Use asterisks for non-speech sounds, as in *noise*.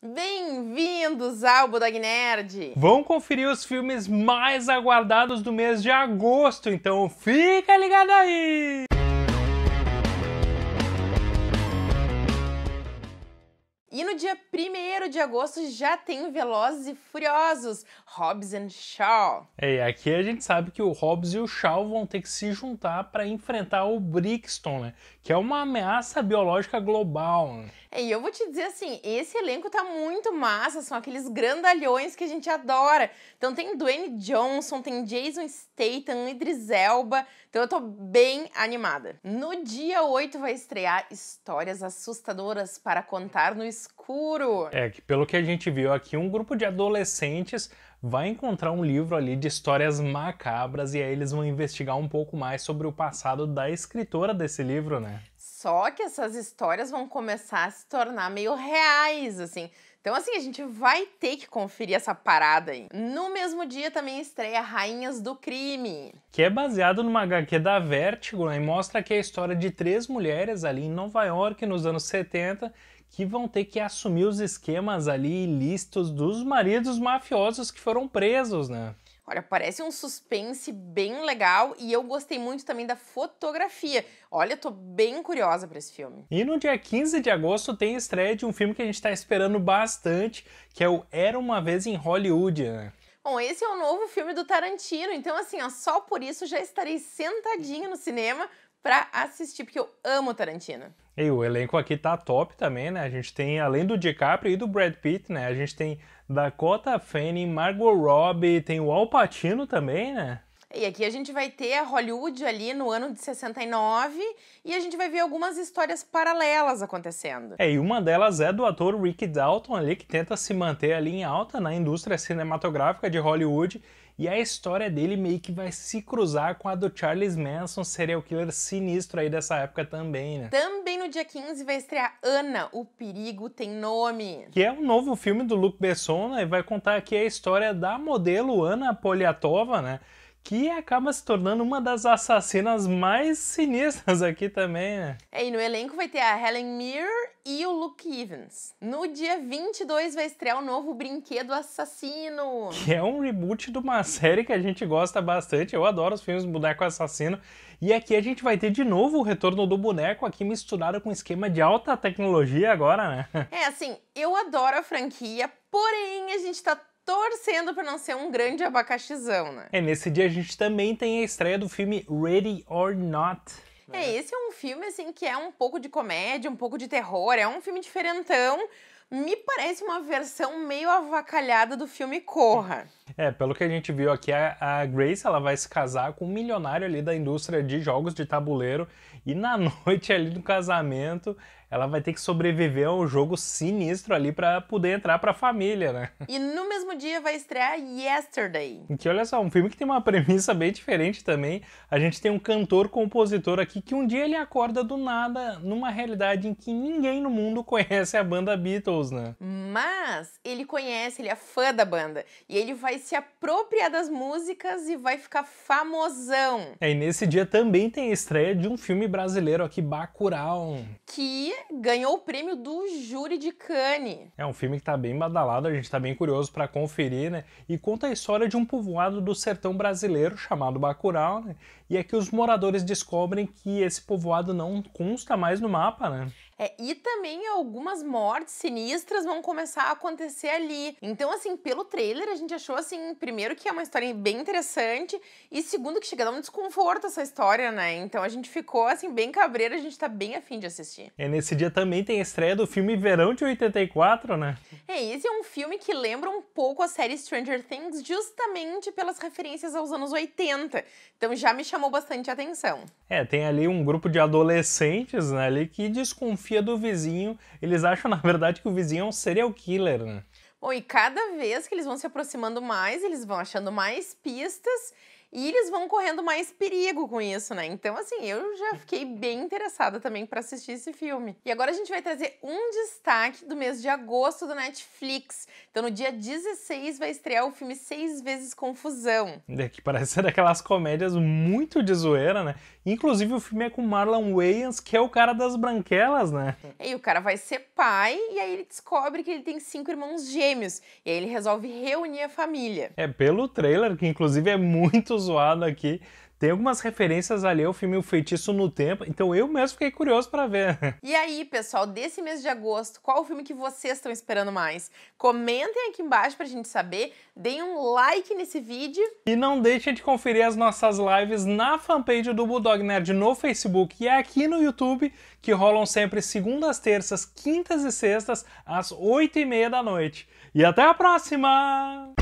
Bem-vindos ao Budog Nerd! Vão conferir os filmes mais aguardados do mês de agosto, então fica ligado aí! E no dia 1 de agosto já tem Velozes e Furiosos, Hobbs and Shaw. É, e aqui a gente sabe que o Hobbs e o Shaw vão ter que se juntar para enfrentar o Brixton, né? Que é uma ameaça biológica global. Né? É, e eu vou te dizer assim, esse elenco tá muito massa, são aqueles grandalhões que a gente adora. Então tem Dwayne Johnson, tem Jason Statham, Idris Elba, então eu tô bem animada. No dia 8 vai estrear Histórias Assustadoras para Contar no escuro. É que pelo que a gente viu aqui, um grupo de adolescentes vai encontrar um livro ali de histórias macabras e aí eles vão investigar um pouco mais sobre o passado da escritora desse livro, né? Só que essas histórias vão começar a se tornar meio reais, assim. Então, assim, a gente vai ter que conferir essa parada aí. No mesmo dia também estreia Rainhas do Crime. Que é baseado numa HQ da Vertigo, né? E mostra que é a história de três mulheres ali em Nova York nos anos 70 que vão ter que assumir os esquemas ali ilícitos dos maridos mafiosos que foram presos, né? Olha, parece um suspense bem legal e eu gostei muito também da fotografia. Olha, tô bem curiosa para esse filme. E no dia 15 de agosto tem estreia de um filme que a gente tá esperando bastante, que é o Era uma vez em Hollywood, né? Bom, esse é o novo filme do Tarantino, então assim, ó, só por isso já estarei sentadinho no cinema para assistir, porque eu amo Tarantino. E o elenco aqui tá top também, né? A gente tem, além do DiCaprio e do Brad Pitt, né? A gente tem Dakota Fanning, Margot Robbie, tem o Al Pacino também, né? E aqui a gente vai ter a Hollywood ali no ano de 69 e a gente vai ver algumas histórias paralelas acontecendo. É, e uma delas é do ator Rick Dalton ali, que tenta se manter ali em alta na indústria cinematográfica de Hollywood e a história dele meio que vai se cruzar com a do Charles Manson, serial killer sinistro aí dessa época também, né? Também no dia 15 vai estrear Ana, O Perigo Tem Nome. Que é um novo filme do Luc Besson, né? E vai contar aqui a história da modelo Ana Poliatova, né? que acaba se tornando uma das assassinas mais sinistras aqui também, né? É, e no elenco vai ter a Helen Mirror e o Luke Evans. No dia 22 vai estrear o novo Brinquedo Assassino. Que é um reboot de uma série que a gente gosta bastante. Eu adoro os filmes Boneco Assassino. E aqui a gente vai ter de novo o retorno do boneco aqui misturado com um esquema de alta tecnologia agora, né? É, assim, eu adoro a franquia, porém a gente tá torcendo para não ser um grande abacaxizão, né? É, nesse dia a gente também tem a estreia do filme Ready or Not. Né? É, esse é um filme, assim, que é um pouco de comédia, um pouco de terror, é um filme diferentão. Me parece uma versão meio avacalhada do filme Corra. É, pelo que a gente viu aqui, a, a, Grace ela vai se casar com um milionário ali da indústria de jogos de tabuleiro e na *laughs* noite ali do casamento ela vai ter que sobreviver a um jogo sinistro ali para poder entrar para a família, né? E no mesmo dia vai estrear Yesterday. Que olha só, um filme que tem uma *laughs* premissa bem diferente também. A gente tem um cantor compositor aqui que um dia ele acorda do nada numa realidade em que ninguém no mundo *laughs* conhece a banda Beatles, né? Mas ele conhece, ele é fã da banda e ele vai vai se apropriar das músicas e vai ficar famosão. É, e nesse dia também tem a estreia de um filme brasileiro aqui, Bacurau. Que ganhou o prêmio do júri de Cannes. É um filme que tá bem badalado, a gente tá bem curioso para conferir, né? E conta a história de um povoado do sertão brasileiro chamado Bacurau, né? E é que os moradores descobrem que esse povoado não consta mais no mapa, né? É, e também algumas mortes sinistras vão começar a acontecer ali. Então, assim, pelo trailer, a gente achou, assim, primeiro que é uma história bem interessante e segundo que chega a dar um desconforto essa história, né? Então a gente ficou, assim, bem cabreiro, a gente tá bem afim de assistir. É, nesse dia também tem a estreia do filme Verão de 84, né? É, esse é um filme que lembra um pouco a série Stranger Things justamente pelas referências aos anos 80. Então já me chamou bastante atenção. É, tem ali um grupo de adolescentes, né, ali que desconfia do vizinho, eles acham, *laughs* na verdade, que o vizinho é um serial killer, né? Bom, e cada vez que eles vão se aproximando mais, eles vão achando mais pistas e eles vão correndo mais perigo com isso, né? Então, assim, eu já fiquei bem interessada também para assistir esse filme. E agora a gente vai trazer um destaque do mês de agosto do Netflix. Então, no dia 16 vai estrear o filme Seis Vezes Confusão. É que parece ser daquelas comédias muito de zoeira, né? Inclusive, o filme é com Marlon Wayans, que é o cara das branquelas, né? É, e o cara vai ser pai e aí ele descobre que ele tem cinco irmãos gêmeos. E aí ele resolve reunir a família. É pelo trailer, que inclusive é muito zoado aqui. Tem algumas referências ali ao filme O Feitiço no Tempo, então eu mesmo fiquei curioso para ver. *laughs* E aí, pessoal, desse mês de agosto, qual o filme que vocês estão esperando mais? Comentem aqui embaixo pra gente saber, deem um like nesse vídeo. E não deixem de conferir as nossas lives na fanpage do Bulldog Nerd no Facebook e aqui no YouTube, que rolam sempre segundas, terças, quintas e sextas, às oito e meia da noite. E até a próxima!